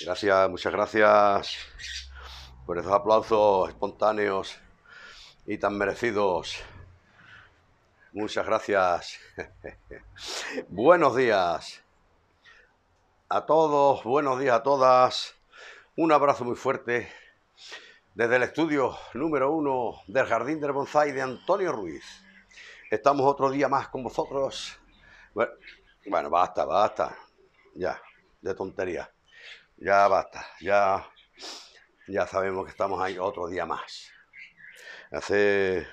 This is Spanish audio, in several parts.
Gracias, muchas gracias por esos aplausos espontáneos y tan merecidos. Muchas gracias. buenos días a todos, buenos días a todas. Un abrazo muy fuerte desde el estudio número uno del Jardín del Bonsai de Antonio Ruiz. Estamos otro día más con vosotros. Bueno, bueno basta, basta. Ya, de tontería ya basta, ya, ya sabemos que estamos ahí otro día más. Hace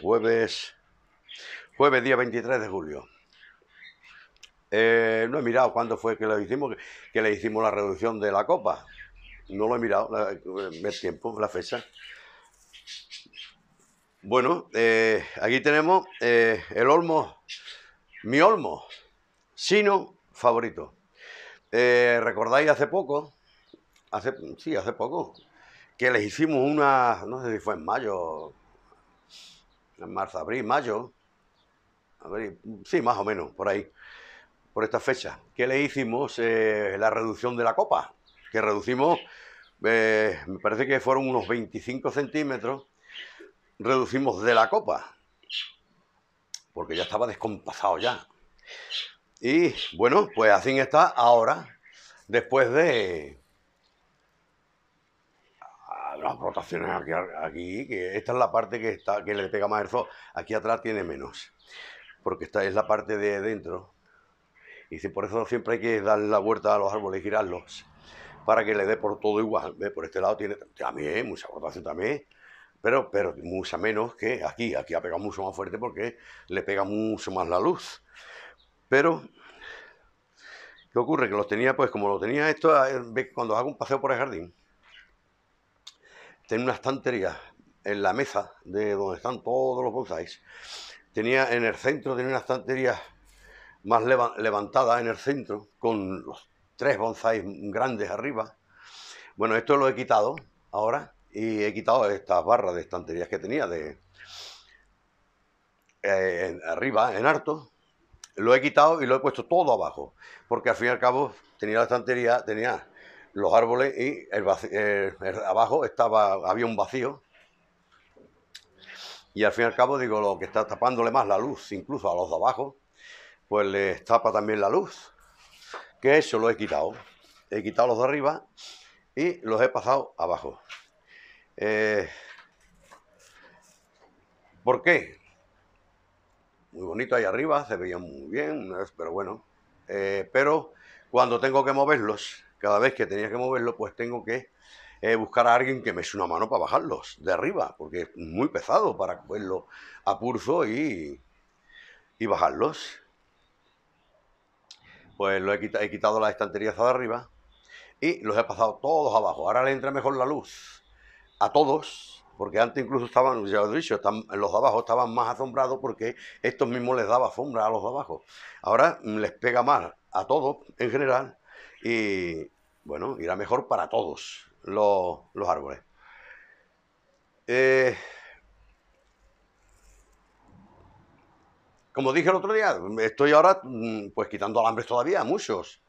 jueves, jueves día 23 de julio. Eh, no he mirado cuándo fue que hicimos, que, le hicimos la reducción de la copa. No lo he mirado, Me tiempo, la fecha. Bueno, eh, aquí tenemos eh, el olmo, mi olmo, sino favorito. Eh, ¿Recordáis hace poco? Hace, sí, hace poco. Que les hicimos una, no sé si fue en mayo, en marzo, abril, mayo. sí, más o menos, por ahí. Por esta fecha. Que le hicimos eh, la reducción de la copa. Que reducimos, eh, me parece que fueron unos 25 centímetros. Reducimos de la copa. Porque ya estaba descompasado ya. Y bueno, pues así está ahora, después de las rotaciones aquí, que esta es la parte que, está, que le pega más el sol. Aquí atrás tiene menos, porque esta es la parte de dentro. Y por eso siempre hay que dar la vuelta a los árboles y girarlos, para que le dé por todo igual. Por este lado tiene también mucha rotación también, pero, pero mucha menos que aquí. Aquí ha pegado mucho más fuerte porque le pega mucho más la luz. Pero, ¿qué ocurre? Que los tenía, pues como lo tenía esto, eh, cuando hago un paseo por el jardín, tenía una estantería en la mesa de donde están todos los bonsáis. Tenía en el centro, tenía una estantería más levantada en el centro, con los tres bonsáis grandes arriba. Bueno, esto lo he quitado ahora y he quitado estas barras de estanterías que tenía de eh, arriba, en harto, lo he quitado y lo he puesto todo abajo, porque al fin y al cabo tenía la estantería, tenía los árboles y abajo estaba, había un vacío. Y al fin y al cabo, digo, lo que está tapándole más la luz, incluso a los de abajo, pues les tapa también la luz. Que eso lo he quitado. He quitado los de arriba y los he pasado abajo. Eh, ¿Por qué? muy bonito ahí arriba, se veía muy bien, pero bueno. Eh, pero cuando tengo que moverlos, cada vez que tenía que moverlos, pues tengo que eh, buscar a alguien que me eche una mano para bajarlos de arriba, porque es muy pesado para cogerlo a pulso y, y bajarlos. Pues lo he, quitado, he quitado las estanterías de arriba y los he pasado todos abajo. Ahora le entra mejor la luz a todos porque antes incluso estaban, ya lo he dicho, los de abajo estaban más asombrados porque estos mismos les daba sombra a los de abajo. Ahora mm, les pega más a todos en general y bueno, irá mejor para todos los, árboles. Eh, como dije el otro día, estoy ahora mm, pues quitando alambres todavía, muchos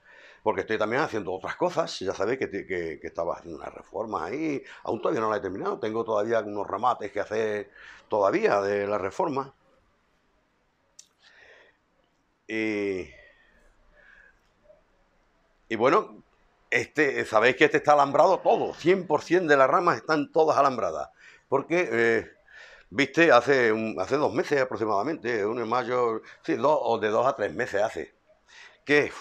porque estoy también haciendo otras cosas. Ya sabéis que, que, estaba haciendo unas reformas ahí, aún todavía no la he terminado, tengo todavía unos remates que hacer todavía de la reforma. Y, bueno, este, sabéis que este está alambrado todo, 100% de las ramas están todas alambradas, porque... Eh, viste, hace, hace dos meses aproximadamente, uno en mayo, sí, dos, o de dos a tres meses hace, que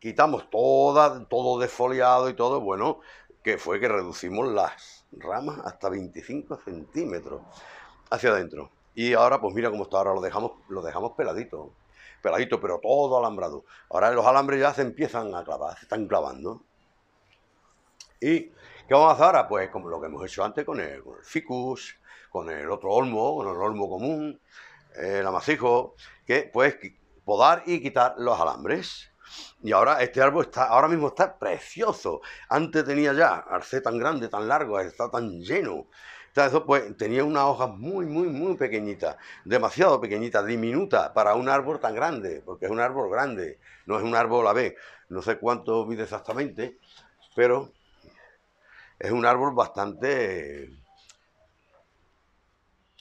quitamos toda, todo desfoliado y todo, bueno, que fue que reducimos las ramas hasta 25 centímetros hacia adentro. Y ahora, pues mira cómo está, ahora lo dejamos, lo dejamos peladito, peladito, pero todo alambrado. Ahora los alambres ya se empiezan a clavar, se están clavando. ¿Y qué vamos a hacer ahora? Pues como lo que hemos hecho antes con el, ficus, con el otro olmo, con el olmo común, el amacijo que pues podar y quitar los alambres. Y ahora este árbol está, ahora mismo está precioso. Antes tenía ya arce tan grande, tan largo, está tan lleno. Entonces, pues tenía unas hojas muy, muy, muy pequeñitas, demasiado pequeñitas, diminuta para un árbol tan grande, porque es un árbol grande, no es un árbol a ver, no sé cuánto mide exactamente, pero es un árbol bastante,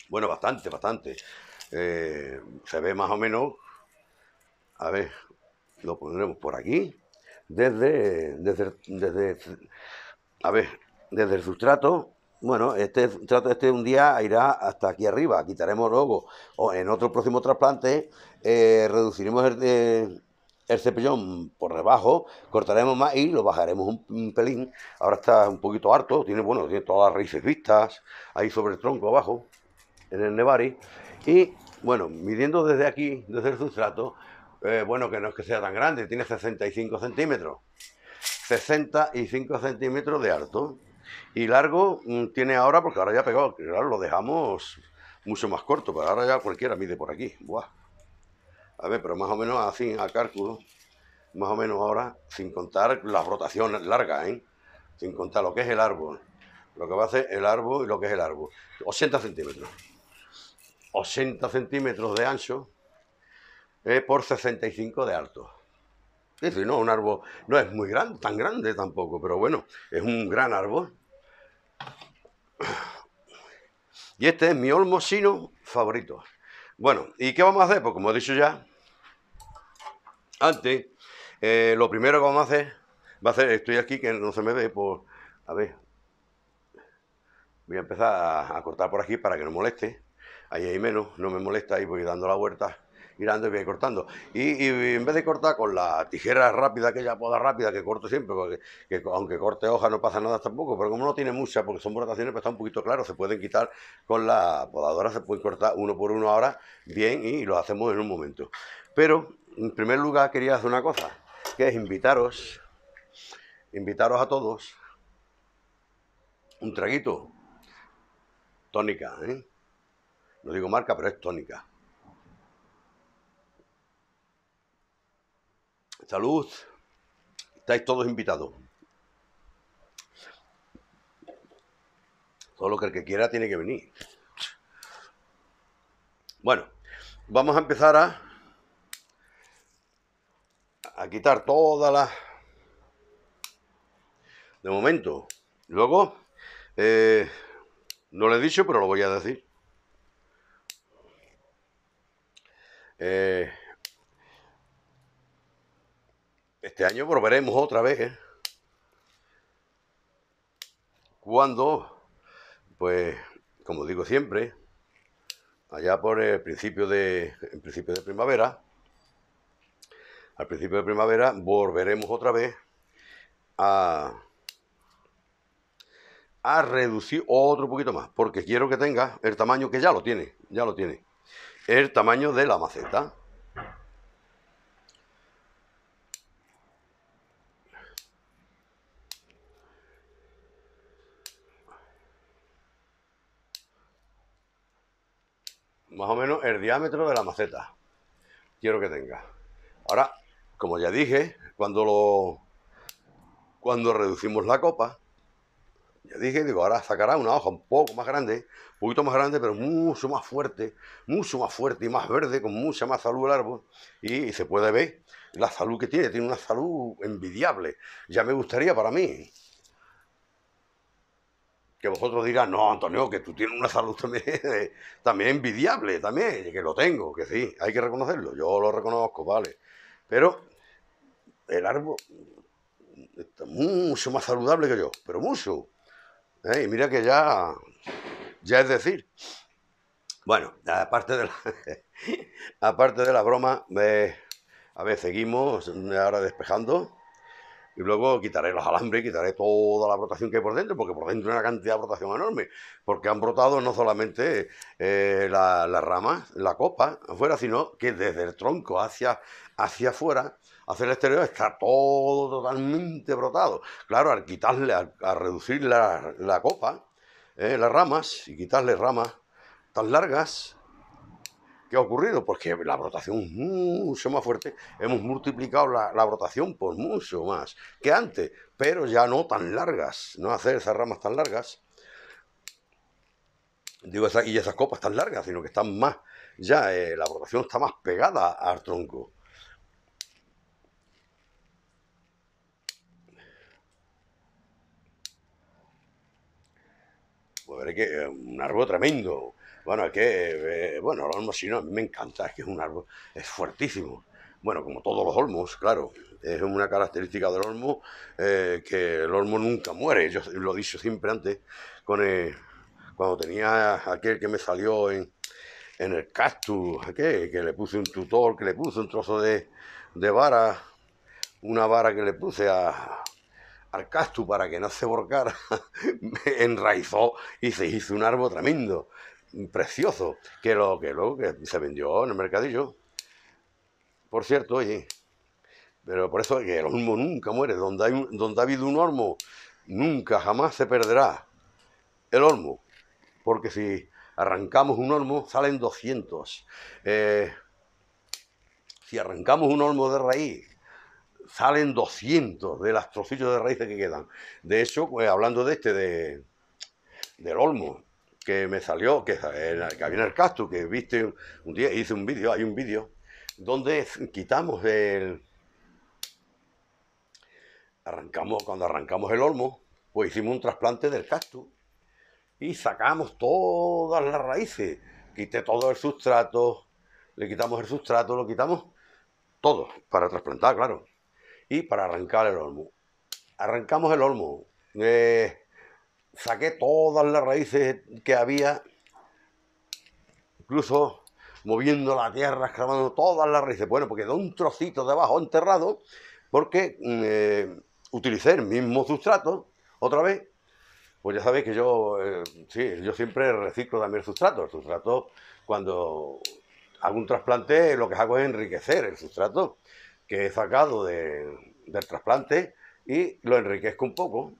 bueno, bastante, bastante. Eh, se ve más o menos, a ver, lo pondremos por aquí, desde, desde, a ver, desde el sustrato, bueno, este sustrato este un día irá hasta aquí arriba, quitaremos luego, o en otro próximo trasplante, eh, reduciremos eh, el, cepillón... por debajo, cortaremos más y lo bajaremos un, pelín. Ahora está un poquito harto, tiene, bueno, tiene todas las raíces vistas, ahí sobre el tronco abajo, en el nevari. Y bueno, midiendo desde aquí, desde el sustrato, eh, bueno, que no es que sea tan grande, tiene 65 centímetros. 65 centímetros de alto. Y largo mm, tiene ahora, porque ahora ya pegado, claro, lo dejamos mucho más corto, pero ahora ya cualquiera mide por aquí. Buah. A ver, pero más o menos así, a cálculo, más o menos ahora, sin contar las rotaciones largas, ¿eh? sin contar lo que es el árbol, lo que va a hacer el árbol y lo que es el árbol. 80 centímetros. 80 centímetros de ancho eh, por 65 de alto. Es no, un árbol no es muy grande, tan grande tampoco, pero bueno, es un gran árbol. Y este es mi Olmosino favorito. Bueno, ¿y qué vamos a hacer? Pues como he dicho ya, antes, eh, lo primero que vamos a hacer, va a ser, estoy aquí que no se me ve, por, a ver, voy a empezar a cortar por aquí para que no moleste, ahí hay menos, no me molesta, y voy dando la vuelta mirando y voy cortando. Y, en vez de cortar con la tijera rápida, aquella poda rápida que corto siempre, porque aunque corte hoja no pasa nada tampoco, pero como no tiene mucha, porque son rotaciones, pero pues está un poquito claro, se pueden quitar con la podadora, se pueden cortar uno por uno ahora bien y lo hacemos en un momento. Pero, en primer lugar, quería hacer una cosa, que es invitaros, invitaros a todos un traguito, tónica, ¿eh? No digo marca, pero es tónica. Salud. Estáis todos invitados. Solo que el que quiera tiene que venir. Bueno, vamos a empezar a, a quitar todas las... De momento. Luego, eh, no lo he dicho, pero lo voy a decir. Eh, este año volveremos otra vez. ¿eh? Cuando, pues, como digo siempre, allá por el principio de, principio de primavera, al principio de primavera volveremos otra vez a, a reducir otro poquito más, porque quiero que tenga el tamaño que ya lo tiene, ya lo tiene, el tamaño de la maceta. más o menos el diámetro de la maceta. Quiero que tenga. Ahora, como ya dije, cuando lo cuando reducimos la copa, ya dije, digo, ahora sacará una hoja un poco más grande, un poquito más grande, pero mucho más fuerte, mucho más fuerte y más verde, con mucha más salud el árbol. Y, y se puede ver la salud que tiene, tiene una salud envidiable. Ya me gustaría para mí vosotros dirán, no, Antonio, que tú tienes una salud también, eh, envidiable, también, que lo tengo, que sí, hay que reconocerlo, yo lo reconozco, vale. Pero el árbol está mucho más saludable que yo, pero mucho. ¿eh? Y mira que ya, ya es decir. Bueno, aparte de la, aparte de la broma, eh, a ver, seguimos ahora despejando y luego quitaré los alambres, y quitaré toda la brotación que hay por dentro, porque por dentro hay una cantidad de brotación enorme, porque han brotado no solamente eh, las ramas, la copa afuera, sino que desde el tronco hacia, hacia afuera, hacia el exterior, está todo totalmente brotado. Claro, al quitarle, al, reducir la, copa, eh, las ramas, y quitarle ramas tan largas, ¿Qué ha ocurrido? Porque pues la rotación es mm, mucho más fuerte, hemos multiplicado la, rotación por mucho más que antes, pero ya no tan largas, no hacer esas ramas tan largas, digo, y esas copas tan largas, sino que están más, ya eh, la rotación está más pegada al tronco. Pues veré que un árbol tremendo, bueno, es que, eh, bueno, el olmo no, a mí me encanta, es que es un árbol, es fuertísimo. Bueno, como todos los olmos, claro, es una característica del olmo eh, que el olmo nunca muere. Yo lo he dicho siempre antes, cuando tenía aquel que me salió en, el casto, que le puse un tutor, que le puse un trozo de, vara, una vara que le puse a, al casto para que no se borcara, me enraizó y se hizo un árbol tremendo precioso, que lo que lo que se vendió en el mercadillo. Por cierto, oye, pero por eso que el olmo nunca muere, donde, donde ha habido un olmo, nunca jamás se perderá el olmo, porque si arrancamos un olmo salen 200. Eh, si arrancamos un olmo de raíz, salen 200 de las trocillos de raíces que quedan. De hecho, pues, hablando de este, de, del olmo, que me salió, que, había en el casto que viste un, día, hice un vídeo, hay un vídeo, donde quitamos el... Arrancamos, cuando arrancamos el olmo, pues hicimos un trasplante del cactus y sacamos todas las raíces. Quité todo el sustrato, le quitamos el sustrato, lo quitamos todo para trasplantar, claro. Y para arrancar el olmo. Arrancamos el olmo. Eh, saqué todas las raíces que había, incluso moviendo la tierra, excavando todas las raíces. Bueno, porque quedó un trocito de abajo enterrado, porque mm, eh, utilicé el mismo sustrato otra vez. Pues ya sabéis que yo, eh, sí, yo siempre reciclo también el sustrato. El sustrato, cuando hago un trasplante, lo que hago es enriquecer el sustrato que he sacado del trasplante y lo enriquezco un poco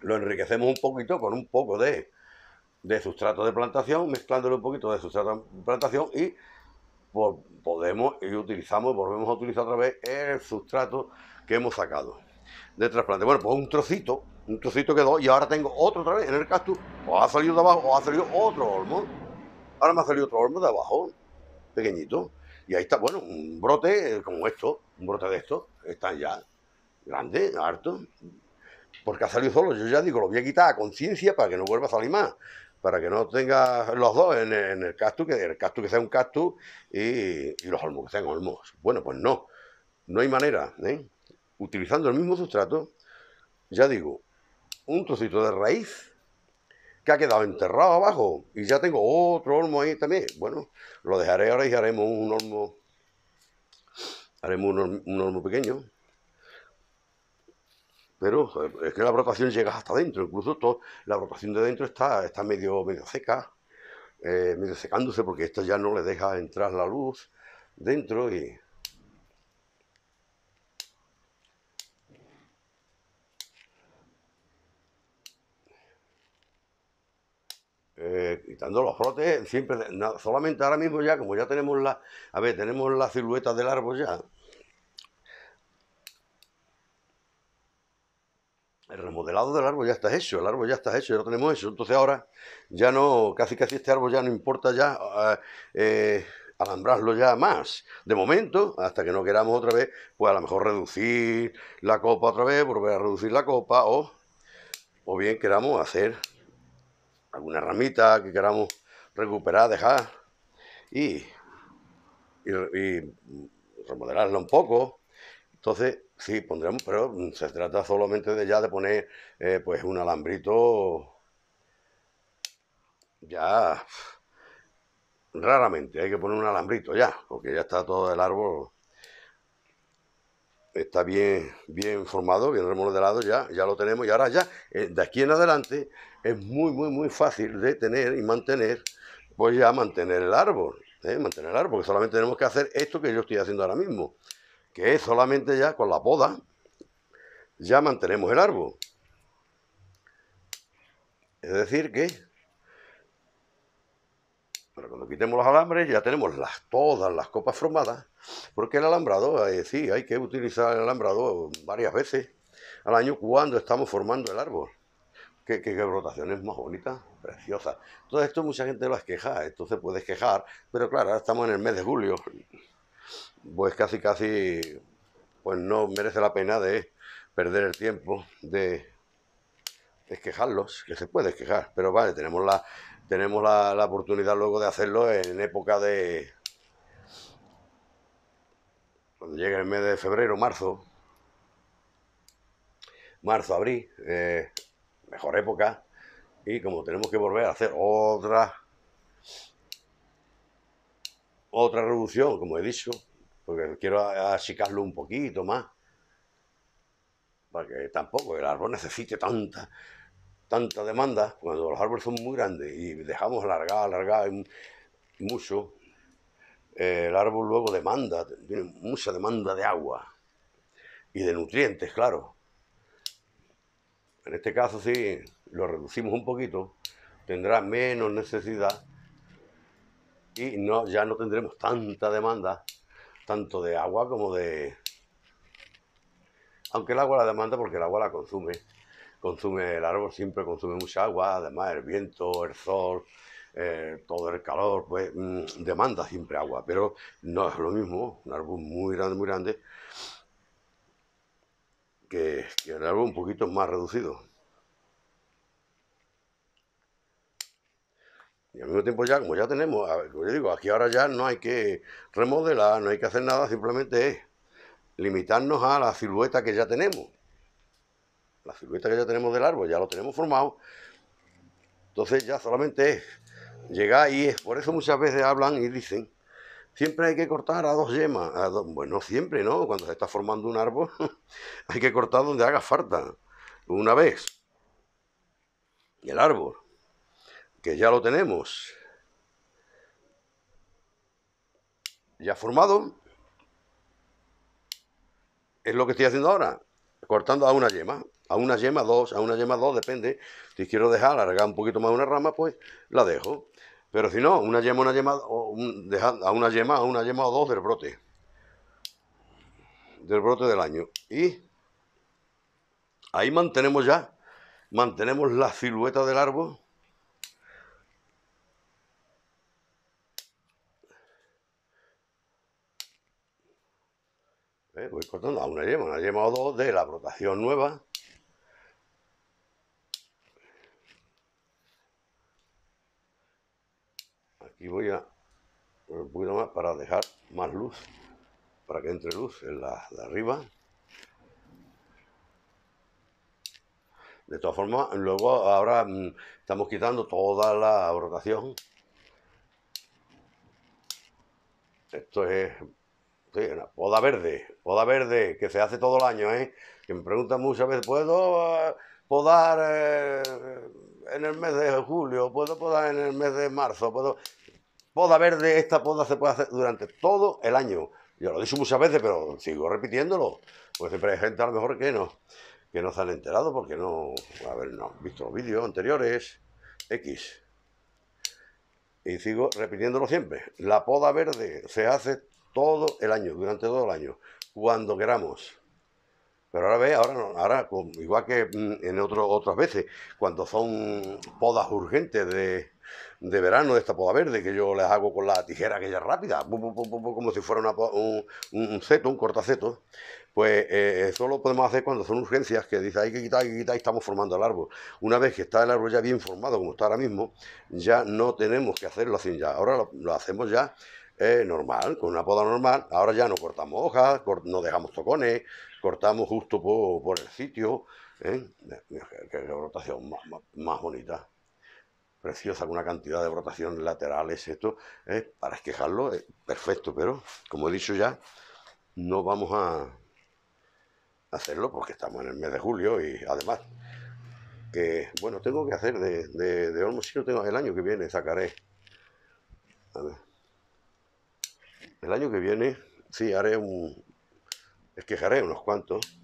lo enriquecemos un poquito con un poco de, sustrato de plantación, mezclándolo un poquito de sustrato de plantación y podemos y utilizamos, volvemos a utilizar otra vez el sustrato que hemos sacado de trasplante. Bueno, pues un trocito, un trocito quedó y ahora tengo otro otra vez en el cactus. O ha salido de abajo o ha salido otro olmo. Ahora me ha salido otro olmo de abajo, pequeñito. Y ahí está, bueno, un brote eh, como esto, un brote de esto, están ya grandes, harto porque ha salido solo. Yo ya digo, lo voy a quitar a conciencia para que no vuelva a salir más, para que no tenga los dos en, el, casto... el castu, que el que sea un casto... y, los olmos que sean olmos. Bueno, pues no, no hay manera. ¿eh? Utilizando el mismo sustrato, ya digo, un trocito de raíz que ha quedado enterrado abajo y ya tengo otro olmo ahí también. Bueno, lo dejaré ahora y haremos un hormo... haremos un hormo un olmo pequeño pero es que la brotación llega hasta dentro, incluso todo, la brotación de dentro está, está medio, medio seca, eh, medio secándose porque esto ya no le deja entrar la luz dentro y... Eh, quitando los brotes, siempre, solamente ahora mismo ya, como ya tenemos la, a ver, tenemos la silueta del árbol ya, el remodelado del árbol ya está hecho, el árbol ya está hecho, ya lo tenemos hecho. Entonces ahora ya no, casi casi este árbol ya no importa ya eh, eh, alambrarlo ya más. De momento, hasta que no queramos otra vez, pues a lo mejor reducir la copa otra vez, volver a reducir la copa o, o bien queramos hacer alguna ramita que queramos recuperar, dejar y, y, y remodelarla un poco entonces, sí, pondremos, pero se trata solamente de ya de poner eh, pues un alambrito ya raramente, hay que poner un alambrito ya, porque ya está todo el árbol está bien, bien formado, bien remodelado, ya, ya lo tenemos y ahora ya, eh, de aquí en adelante, es muy, muy, muy fácil de tener y mantener, pues ya mantener el árbol, ¿eh? mantener el árbol, porque solamente tenemos que hacer esto que yo estoy haciendo ahora mismo, que solamente ya con la poda, ya mantenemos el árbol. Es decir que, cuando quitemos los alambres ya tenemos las, todas las copas formadas, porque el alambrado, sí, hay que utilizar el alambrado varias veces al año cuando estamos formando el árbol. Qué, rotación es más bonitas, preciosa, Todo esto mucha gente lo queja, esto se puede quejar, pero claro, ahora estamos en el mes de julio, pues casi casi pues no merece la pena de perder el tiempo de, esquejarlos, quejarlos, que se puede quejar, pero vale, tenemos la tenemos la, oportunidad luego de hacerlo en época de cuando llegue el mes de febrero, marzo, marzo, abril, eh, mejor época, y como tenemos que volver a hacer otra otra reducción, como he dicho, porque quiero achicarlo un poquito más, para que tampoco el árbol necesite tanta, tanta demanda, cuando los árboles son muy grandes y dejamos alargar, alargar mucho, eh, el árbol luego demanda, tiene mucha demanda de agua y de nutrientes, claro. En este caso, si lo reducimos un poquito, tendrá menos necesidad y no, ya no tendremos tanta demanda tanto de agua como de... Aunque el agua la demanda porque el agua la consume, consume el árbol, siempre consume mucha agua, además el viento, el sol, eh, todo el calor, pues mm, demanda siempre agua, pero no es lo mismo, un árbol muy grande, muy grande, que, que árbol un poquito más reducido. Y al mismo tiempo ya, como ya tenemos, como yo digo, aquí ahora ya no hay que remodelar, no hay que hacer nada, simplemente es limitarnos a la silueta que ya tenemos. La silueta que ya tenemos del árbol, ya lo tenemos formado. Entonces ya solamente es llegar y es, por eso muchas veces hablan y dicen, siempre hay que cortar a dos yemas. bueno, siempre, ¿no? Cuando se está formando un árbol, hay que cortar donde haga falta, una vez. Y el árbol que ya lo tenemos ya formado. Es lo que estoy haciendo ahora, cortando a una yema, a una yema dos, a una yema dos, depende. Si quiero dejar, largar un poquito más una rama, pues la dejo. Pero si no, una yema, una yema, o a una yema, a una yema o dos del brote. Del brote del año. Y ahí mantenemos ya, mantenemos la silueta del árbol voy cortando a una yema, una yema o dos de la rotación nueva. Aquí voy a un poquito más para dejar más luz, para que entre luz en la de arriba. De todas formas, luego ahora mm, estamos quitando toda la rotación Esto es poda verde, poda verde, que se hace todo el año, ¿eh? Que me preguntan muchas veces, ¿puedo eh, podar eh, en el mes de julio? ¿Puedo podar en el mes de marzo? ¿Puedo...? Poda verde, esta poda se puede hacer durante todo el año. Yo lo he dicho muchas veces, pero sigo repitiéndolo. Pues siempre hay gente a lo mejor que no, que no se han enterado porque no, a no han visto los vídeos anteriores, X. Y sigo repitiéndolo siempre. La poda verde se hace todo el año, durante todo el año, cuando queramos. Pero ahora ve, ahora, no, ahora igual que mm, en otras veces, cuando son podas urgentes de, de verano, de esta poda verde, que yo les hago con la tijera aquella rápida, como si fuera un, seto, un cortaceto, pues eh, eso lo podemos hacer cuando son urgencias, que dice hay que quitar, hay que quitar, y estamos formando el árbol. Una vez que está el árbol ya bien formado, como está ahora mismo, ya no tenemos que hacerlo así, ya ahora lo hacemos ya eh, normal, con una poda normal. Ahora ya no cortamos hojas, no dejamos tocones, cortamos justo por, el sitio. ¿eh? Eh, que la rotación más, bonita. Preciosa, con una cantidad de rotación laterales, esto, para esquejarlo, perfecto, pero como he dicho ya, no vamos a hacerlo porque estamos en el mes de julio y además que bueno tengo que hacer de, de, si no tengo el año que viene sacaré a ver el año que viene, sí, haré un... Es que haré unos cuantos.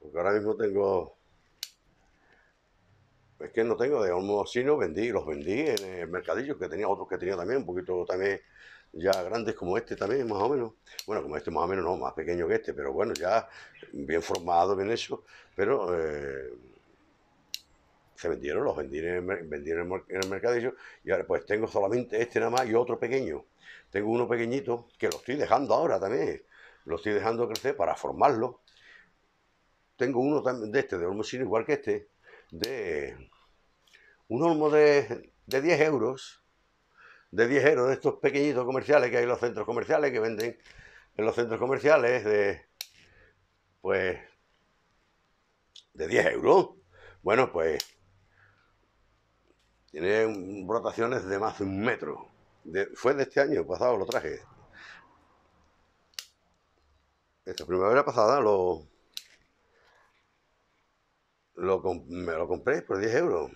Porque ahora mismo tengo... Es que no tengo de modo sino vendí, los vendí en el mercadillo, que tenía otros que tenía también, un poquito también ya grandes como este también, más o menos. Bueno, como este más o menos, no, más pequeño que este, pero bueno, ya bien formado, bien hecho, pero eh, se vendieron, los vendí, en el, vendí en, y ahora pues tengo solamente este nada más y otro pequeño. Tengo uno pequeñito que lo estoy dejando ahora también, lo estoy dejando crecer para formarlo. Tengo uno de este, de Olmosino, igual que este, de un olmo de, de 10 euros de euros, de estos pequeñitos comerciales que hay en los centros comerciales, que venden en los centros comerciales de, pues, de 10 euros. Bueno, pues, tiene rotaciones de más de un metro. De, fue de este año pasado, lo traje. Esta primavera pasada lo, me lo compré por 10 euros.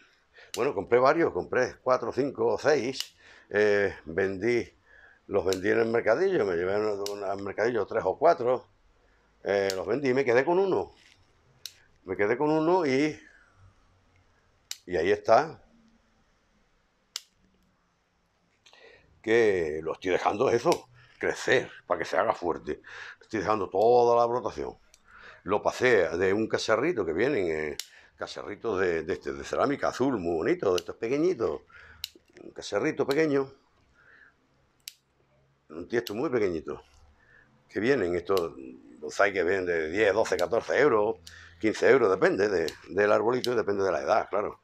Bueno, compré varios, compré 4, 5 o 6 eh, vendí, los vendí en el mercadillo, me llevé al mercadillo tres o cuatro, eh, los vendí y me quedé con uno. Me quedé con uno y, y ahí está. Que lo estoy dejando eso, crecer, para que se haga fuerte. Estoy dejando toda la brotación. Lo pasé de un caserrito que vienen, eh, de, de, este, de cerámica azul, muy bonito, de estos pequeñitos un caserrito pequeño, un tiesto muy pequeñito, que vienen estos hay que vienen de 10, 12, 14 euros, 15 euros, depende del arbolito y depende de la edad, claro.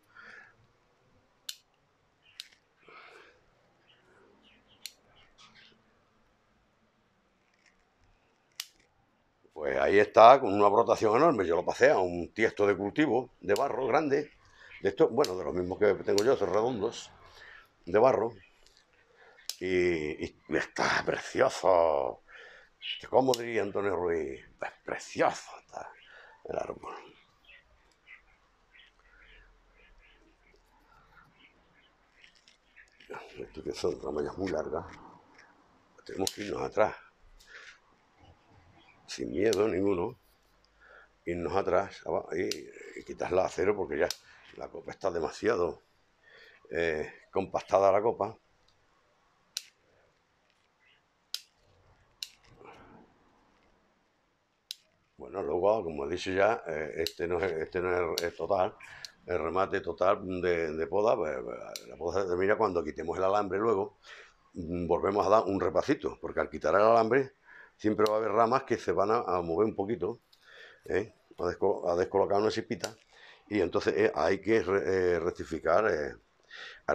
Pues ahí está, con una brotación enorme. Yo lo pasé a un tiesto de cultivo de barro grande. De estos, bueno, de los mismos que tengo yo, esos redondos de barro y, está precioso. Este, ¿Cómo diría Antonio Ruiz? Es precioso está el árbol. Esto que son ramañas muy largas, tenemos que irnos atrás, sin miedo ninguno, irnos atrás y, y quitarla a cero porque ya la copa está demasiado eh, compactada la copa. Bueno, luego, como he dicho ya, eh, este no es, este no es, total, el remate total de, poda, pues, pues, la poda se termina cuando quitemos el alambre luego, mm, volvemos a dar un repacito, porque al quitar el alambre siempre va a haber ramas que se van a, mover un poquito, ¿eh? a, descolocar una chispita, y entonces eh, hay que rectificar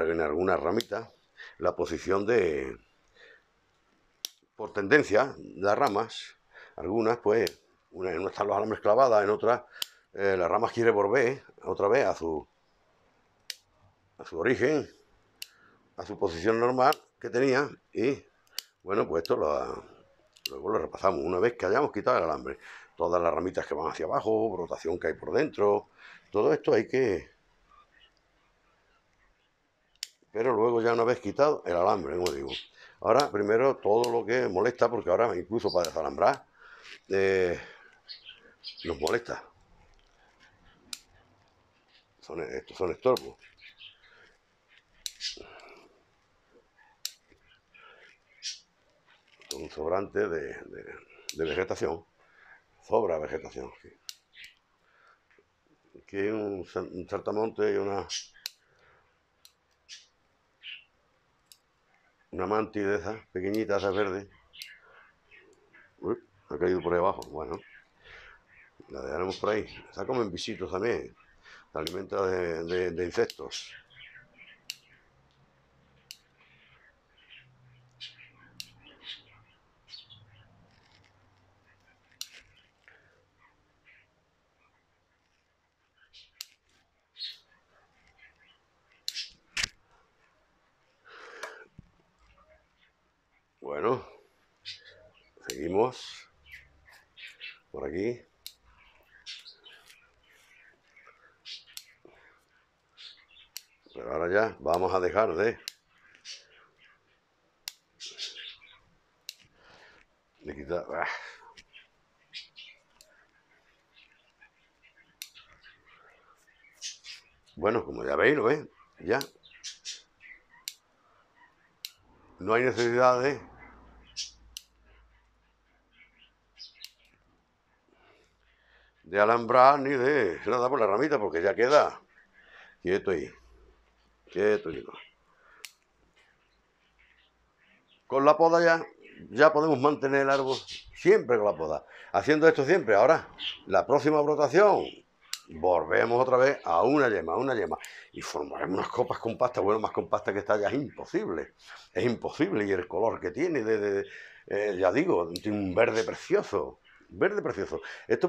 en algunas ramitas, la posición de, por tendencia, las ramas. Algunas, pues, una, en están los alambres clavadas, en otras eh, las ramas quiere volver otra vez a su, a su origen, a su posición normal que tenía y, bueno, pues esto lo, luego lo repasamos. Una vez que hayamos quitado el alambre, todas las ramitas que van hacia abajo, rotación que hay por dentro, todo esto hay que pero luego ya una vez quitado el alambre, como digo. Ahora primero todo lo que molesta, porque ahora incluso para desalambrar eh, nos molesta. Son, e, estos son estorbos. un sobrante de, vegetación, sobra vegetación. Aquí, hay un, un saltamonte y una, Una mantis de esas, pequeñita, esa verde. Uy, ha caído por debajo. Bueno, la dejaremos por ahí. como en visitos también. Se alimenta de insectos. Pero ahora ya vamos a dejar de... quitar... Ah. Bueno, como ya veis, lo ven, ya. No hay necesidad de... de alambrar ni de nada por la ramita, porque ya queda quieto ahí, quieto, Con la poda ya, ya podemos mantener el árbol siempre con la poda. Haciendo esto siempre, ahora, la próxima brotación, volvemos otra vez a una yema, a una yema. Y formaremos unas copas compactas, bueno, más compactas que esta ya es imposible. Es imposible y el color que tiene, de, eh, ya digo, tiene un verde precioso, verde precioso. Esto